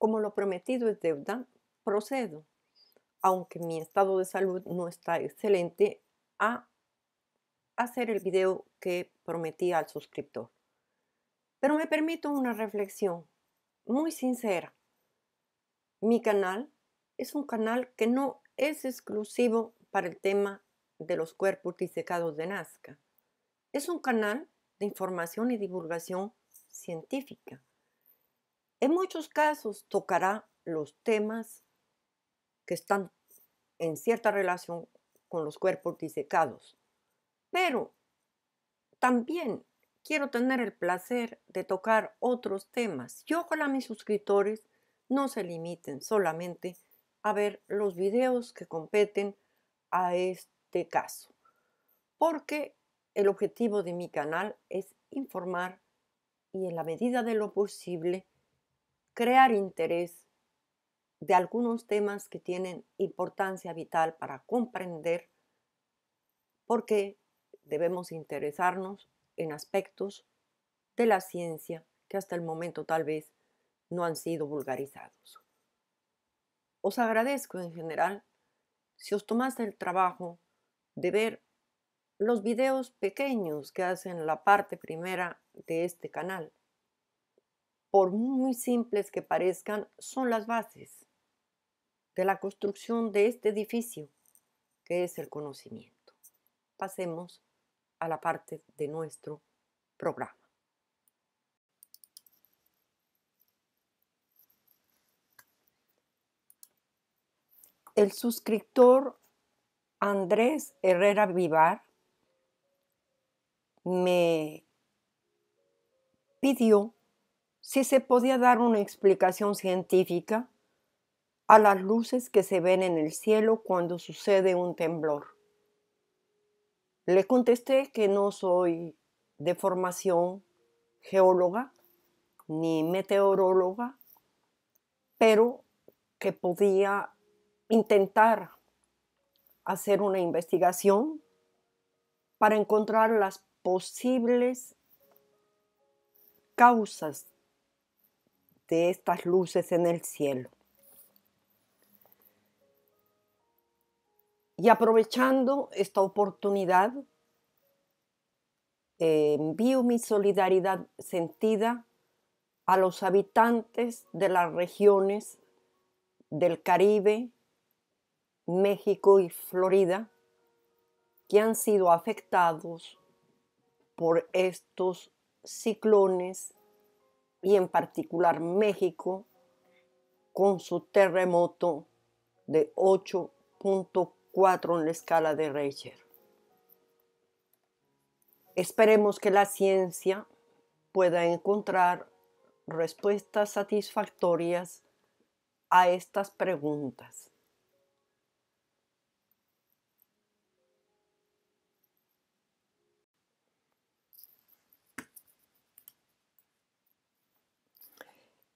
Como lo prometido es deuda, procedo, aunque mi estado de salud no está excelente, a hacer el video que prometí al suscriptor. Pero me permito una reflexión muy sincera. Mi canal es un canal que no es exclusivo para el tema de los cuerpos disecados de Nazca. Es un canal de información y divulgación científica. En muchos casos tocará los temas que están en cierta relación con los cuerpos disecados. Pero también quiero tener el placer de tocar otros temas Yo ojalá mis suscriptores no se limiten solamente a ver los videos que competen a este caso, porque el objetivo de mi canal es informar y en la medida de lo posible crear interés de algunos temas que tienen importancia vital para comprender por qué debemos interesarnos en aspectos de la ciencia que hasta el momento tal vez no han sido vulgarizados. Os agradezco en general si os tomaste el trabajo de ver los videos pequeños que hacen la parte primera de este canal por muy simples que parezcan, son las bases de la construcción de este edificio, que es el conocimiento. Pasemos a la parte de nuestro programa. El suscriptor Andrés Herrera Vivar me pidió si se podía dar una explicación científica a las luces que se ven en el cielo cuando sucede un temblor. Le contesté que no soy de formación geóloga ni meteoróloga, pero que podía intentar hacer una investigación para encontrar las posibles causas de estas luces en el cielo. Y aprovechando esta oportunidad, eh, envío mi solidaridad sentida a los habitantes de las regiones del Caribe, México y Florida que han sido afectados por estos ciclones y en particular México, con su terremoto de 8.4 en la escala de Reicher. Esperemos que la ciencia pueda encontrar respuestas satisfactorias a estas preguntas.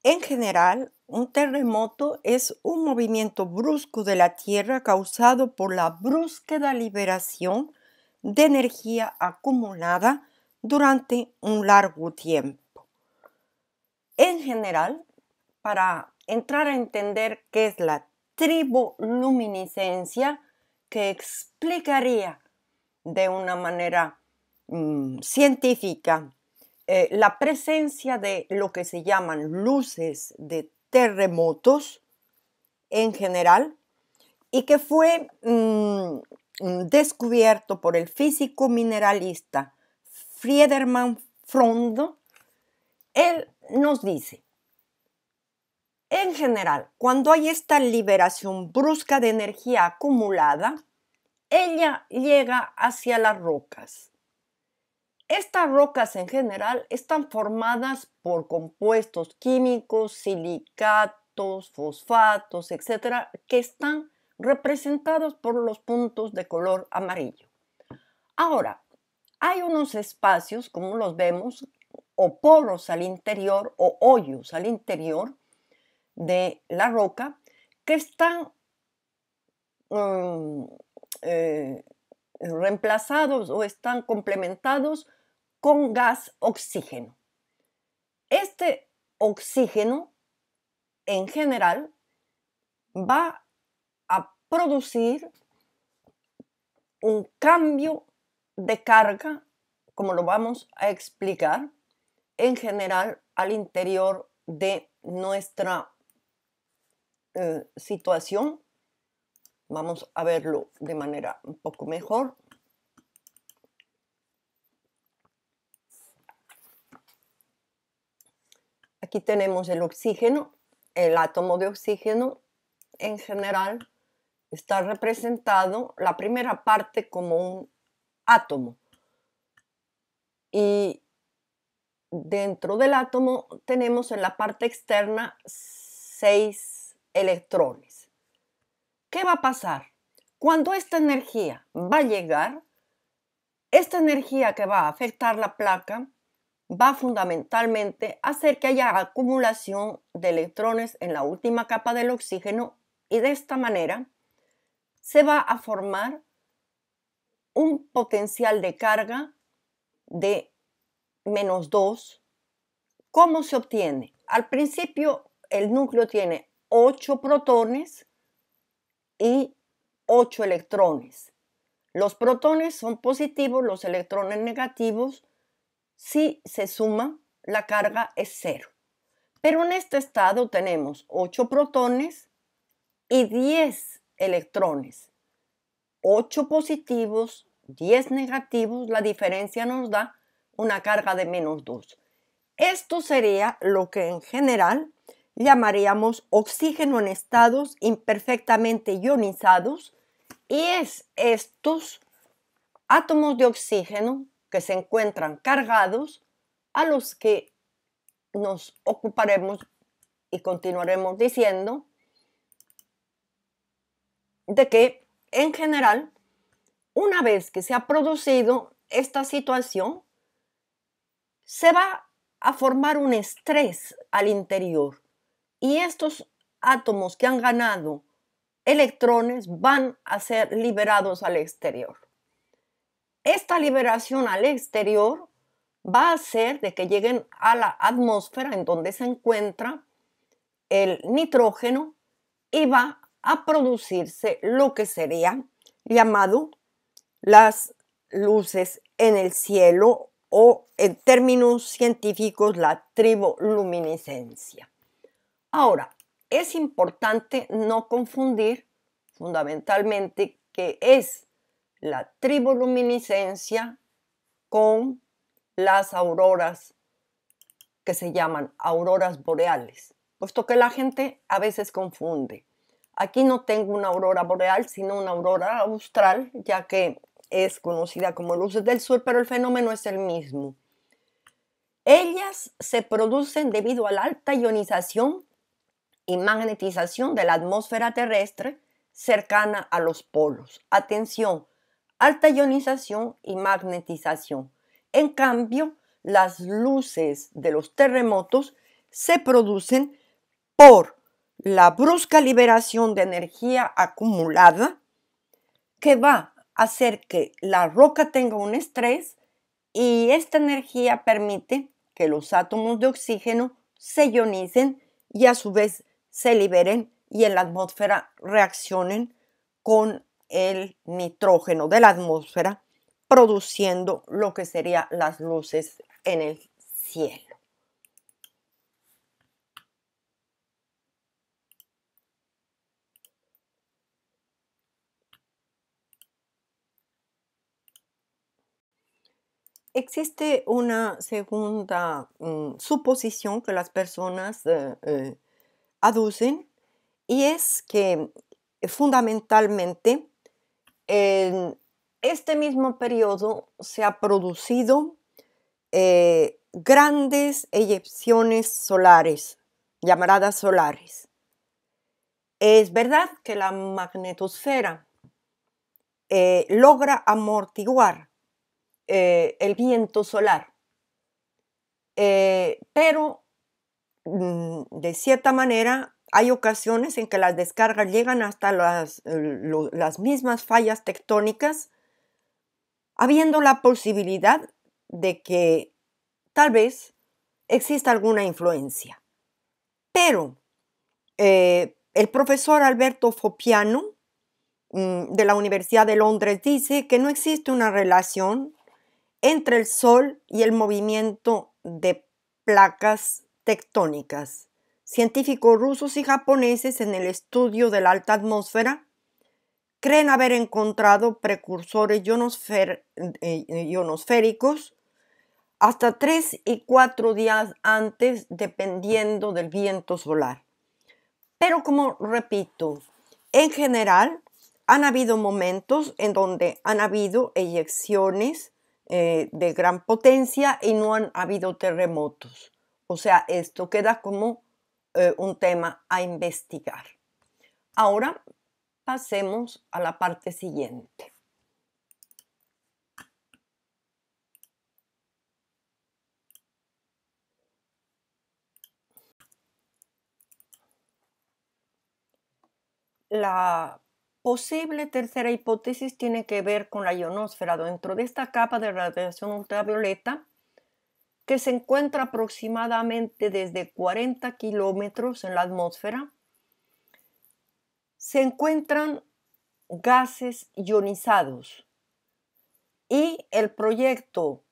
En general, un terremoto es un movimiento brusco de la Tierra causado por la brusca liberación de energía acumulada durante un largo tiempo. En general, para entrar a entender qué es la triboluminiscencia, que explicaría de una manera mm, científica eh, la presencia de lo que se llaman luces de terremotos en general y que fue mm, mm, descubierto por el físico mineralista Friedermann Frondo, él nos dice, en general, cuando hay esta liberación brusca de energía acumulada, ella llega hacia las rocas estas rocas en general están formadas por compuestos químicos, silicatos, fosfatos, etcétera, que están representados por los puntos de color amarillo. Ahora, hay unos espacios, como los vemos, o poros al interior o hoyos al interior de la roca que están mm, eh, reemplazados o están complementados con gas oxígeno. Este oxígeno, en general, va a producir un cambio de carga, como lo vamos a explicar, en general al interior de nuestra eh, situación Vamos a verlo de manera un poco mejor. Aquí tenemos el oxígeno, el átomo de oxígeno en general está representado la primera parte como un átomo. Y dentro del átomo tenemos en la parte externa seis electrones. ¿Qué va a pasar? Cuando esta energía va a llegar, esta energía que va a afectar la placa va fundamentalmente a hacer que haya acumulación de electrones en la última capa del oxígeno y de esta manera se va a formar un potencial de carga de menos 2. ¿Cómo se obtiene? Al principio el núcleo tiene 8 protones y 8 electrones. Los protones son positivos, los electrones negativos. Si se suma, la carga es cero. Pero en este estado tenemos 8 protones y 10 electrones. 8 positivos, 10 negativos, la diferencia nos da una carga de menos 2. Esto sería lo que en general llamaríamos oxígeno en estados imperfectamente ionizados y es estos átomos de oxígeno que se encuentran cargados a los que nos ocuparemos y continuaremos diciendo de que en general una vez que se ha producido esta situación se va a formar un estrés al interior y estos átomos que han ganado electrones van a ser liberados al exterior. Esta liberación al exterior va a hacer de que lleguen a la atmósfera en donde se encuentra el nitrógeno y va a producirse lo que sería llamado las luces en el cielo o en términos científicos la triboluminiscencia. Ahora, es importante no confundir fundamentalmente que es la triboluminiscencia con las auroras que se llaman auroras boreales, puesto que la gente a veces confunde. Aquí no tengo una aurora boreal, sino una aurora austral, ya que es conocida como luces del sur, pero el fenómeno es el mismo. Ellas se producen debido a la alta ionización y magnetización de la atmósfera terrestre cercana a los polos. Atención, alta ionización y magnetización. En cambio, las luces de los terremotos se producen por la brusca liberación de energía acumulada que va a hacer que la roca tenga un estrés y esta energía permite que los átomos de oxígeno se ionicen y a su vez se liberen y en la atmósfera reaccionen con el nitrógeno de la atmósfera, produciendo lo que serían las luces en el cielo. existe una segunda mm, suposición que las personas eh, eh, aducen y es que eh, fundamentalmente en este mismo periodo se ha producido eh, grandes eyecciones solares, llamaradas solares. Es verdad que la magnetosfera eh, logra amortiguar el viento solar, pero Mm, de cierta manera, hay ocasiones en que las descargas llegan hasta las, las mismas fallas tectónicas, habiendo la posibilidad de que tal vez exista alguna influencia. Pero eh, el profesor Alberto Fopiano mm, de la Universidad de Londres dice que no existe una relación entre el Sol y el movimiento de placas tectónicas. Científicos rusos y japoneses en el estudio de la alta atmósfera creen haber encontrado precursores eh, eh, ionosféricos hasta tres y cuatro días antes, dependiendo del viento solar. Pero como repito, en general han habido momentos en donde han habido eyecciones eh, de gran potencia y no han habido terremotos. O sea, esto queda como eh, un tema a investigar. Ahora pasemos a la parte siguiente. La posible tercera hipótesis tiene que ver con la ionosfera. Dentro de esta capa de radiación ultravioleta que se encuentra aproximadamente desde 40 kilómetros en la atmósfera, se encuentran gases ionizados y el proyecto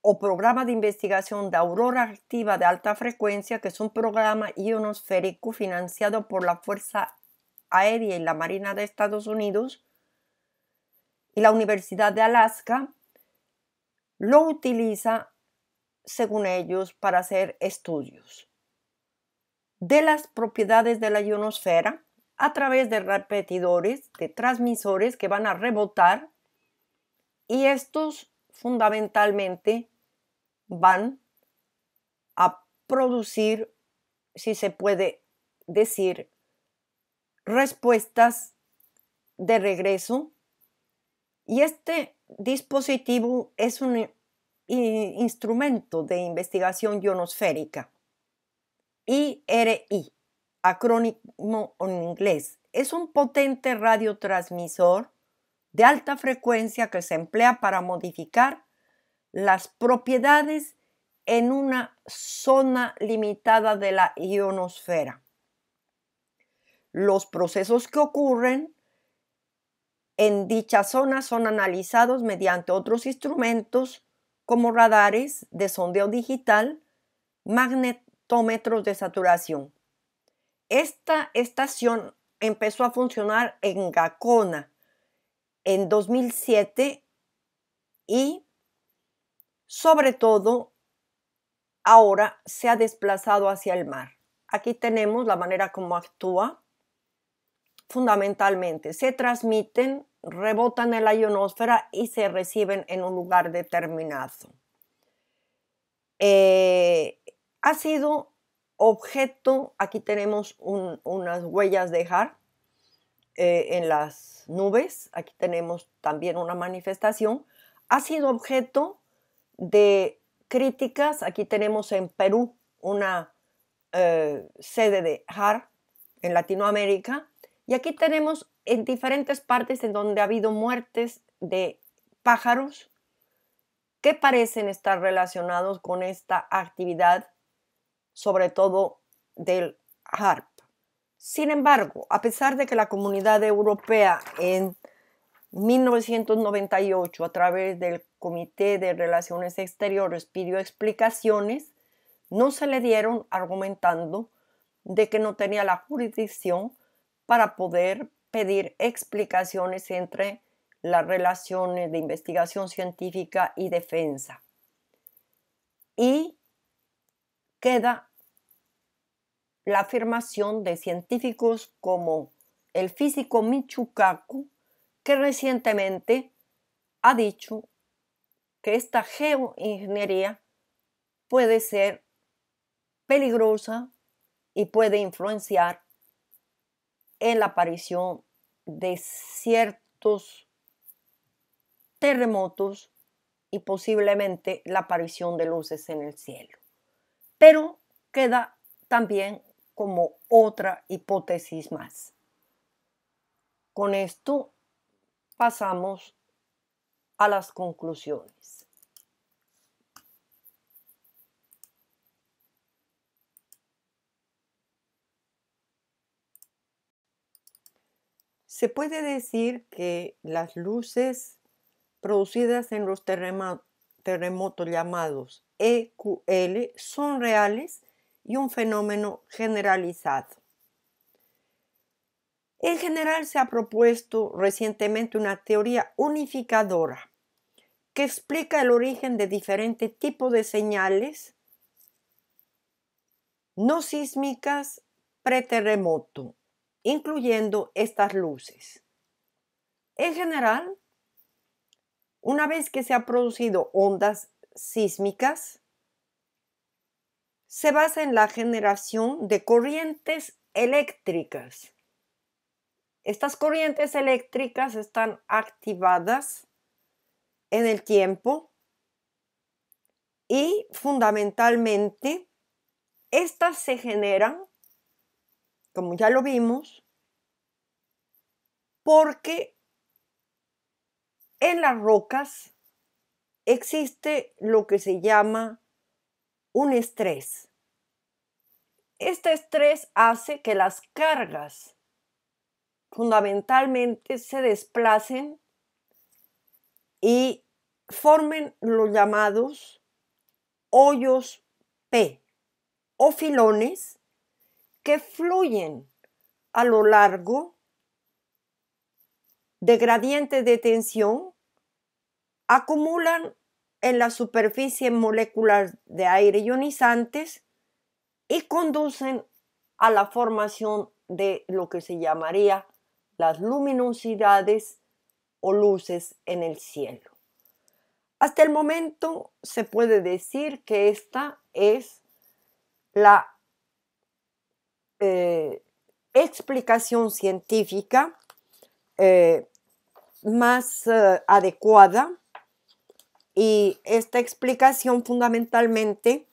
o programa de investigación de aurora activa de alta frecuencia, que es un programa ionosférico financiado por la Fuerza Aérea y la Marina de Estados Unidos y la Universidad de Alaska, lo utiliza según ellos, para hacer estudios de las propiedades de la ionosfera a través de repetidores, de transmisores que van a rebotar y estos fundamentalmente van a producir, si se puede decir, respuestas de regreso. Y este dispositivo es un Instrumento de Investigación Ionosférica, IRI, acrónimo en inglés. Es un potente radiotransmisor de alta frecuencia que se emplea para modificar las propiedades en una zona limitada de la ionosfera. Los procesos que ocurren en dicha zona son analizados mediante otros instrumentos como radares de sondeo digital, magnetómetros de saturación. Esta estación empezó a funcionar en Gacona en 2007 y sobre todo ahora se ha desplazado hacia el mar. Aquí tenemos la manera como actúa. Fundamentalmente se transmiten rebotan en la ionosfera y se reciben en un lugar determinado. Eh, ha sido objeto, aquí tenemos unas huellas de Har eh, en las nubes, aquí tenemos también una manifestación, ha sido objeto de críticas, aquí tenemos en Perú una eh, sede de Har en Latinoamérica, y aquí tenemos en diferentes partes en donde ha habido muertes de pájaros que parecen estar relacionados con esta actividad, sobre todo del HARP. Sin embargo, a pesar de que la comunidad europea en 1998, a través del Comité de Relaciones Exteriores, pidió explicaciones, no se le dieron argumentando de que no tenía la jurisdicción para poder pedir explicaciones entre las relaciones de investigación científica y defensa. Y queda la afirmación de científicos como el físico Michukaku, que recientemente ha dicho que esta geoingeniería puede ser peligrosa y puede influenciar la aparición de ciertos terremotos y posiblemente la aparición de luces en el cielo. Pero queda también como otra hipótesis más. Con esto pasamos a las conclusiones. Se puede decir que las luces producidas en los terremotos llamados EQL son reales y un fenómeno generalizado. En general se ha propuesto recientemente una teoría unificadora que explica el origen de diferentes tipos de señales no sísmicas preterremoto incluyendo estas luces. En general, una vez que se han producido ondas sísmicas, se basa en la generación de corrientes eléctricas. Estas corrientes eléctricas están activadas en el tiempo y fundamentalmente estas se generan como ya lo vimos, porque en las rocas existe lo que se llama un estrés. Este estrés hace que las cargas fundamentalmente se desplacen y formen los llamados hoyos P o filones que fluyen a lo largo de gradientes de tensión acumulan en la superficie molecular de aire ionizantes y conducen a la formación de lo que se llamaría las luminosidades o luces en el cielo. Hasta el momento se puede decir que esta es la eh, explicación científica eh, más eh, adecuada y esta explicación fundamentalmente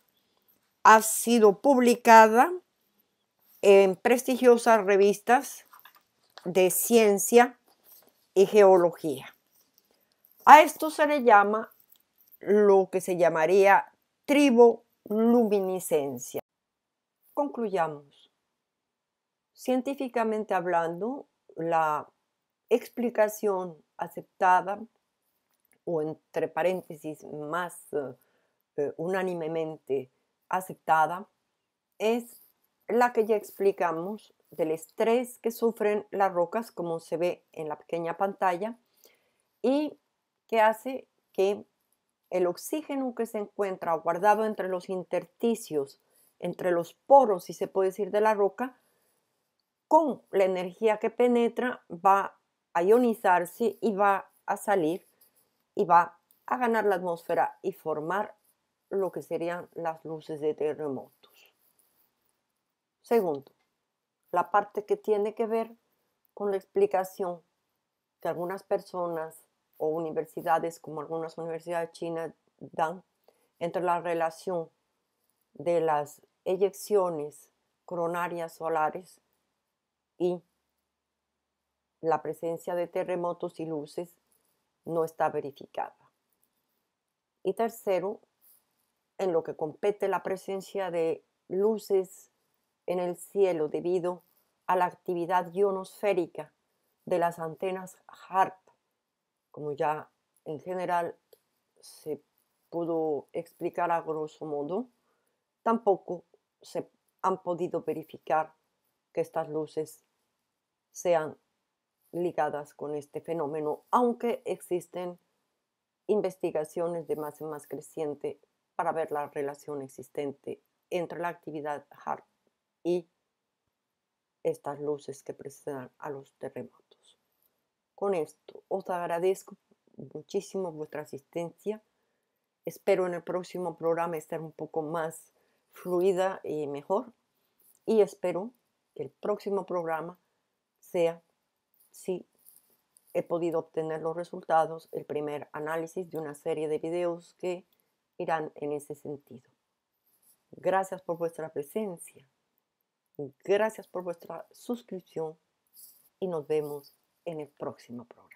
ha sido publicada en prestigiosas revistas de ciencia y geología. A esto se le llama lo que se llamaría triboluminiscencia. Concluyamos. Científicamente hablando, la explicación aceptada o entre paréntesis más eh, eh, unánimemente aceptada es la que ya explicamos del estrés que sufren las rocas, como se ve en la pequeña pantalla, y que hace que el oxígeno que se encuentra guardado entre los intersticios, entre los poros, si se puede decir, de la roca, con la energía que penetra va a ionizarse y va a salir y va a ganar la atmósfera y formar lo que serían las luces de terremotos. Segundo, la parte que tiene que ver con la explicación que algunas personas o universidades, como algunas universidades chinas, dan entre la relación de las eyecciones coronarias solares y la presencia de terremotos y luces no está verificada. Y tercero, en lo que compete la presencia de luces en el cielo debido a la actividad ionosférica de las antenas HARP, como ya en general se pudo explicar a grosso modo, tampoco se han podido verificar que estas luces sean ligadas con este fenómeno, aunque existen investigaciones de más en más creciente para ver la relación existente entre la actividad HARP y estas luces que preceden a los terremotos. Con esto os agradezco muchísimo vuestra asistencia. Espero en el próximo programa estar un poco más fluida y mejor. Y espero que el próximo programa sea si he podido obtener los resultados, el primer análisis de una serie de videos que irán en ese sentido. Gracias por vuestra presencia, gracias por vuestra suscripción y nos vemos en el próximo programa.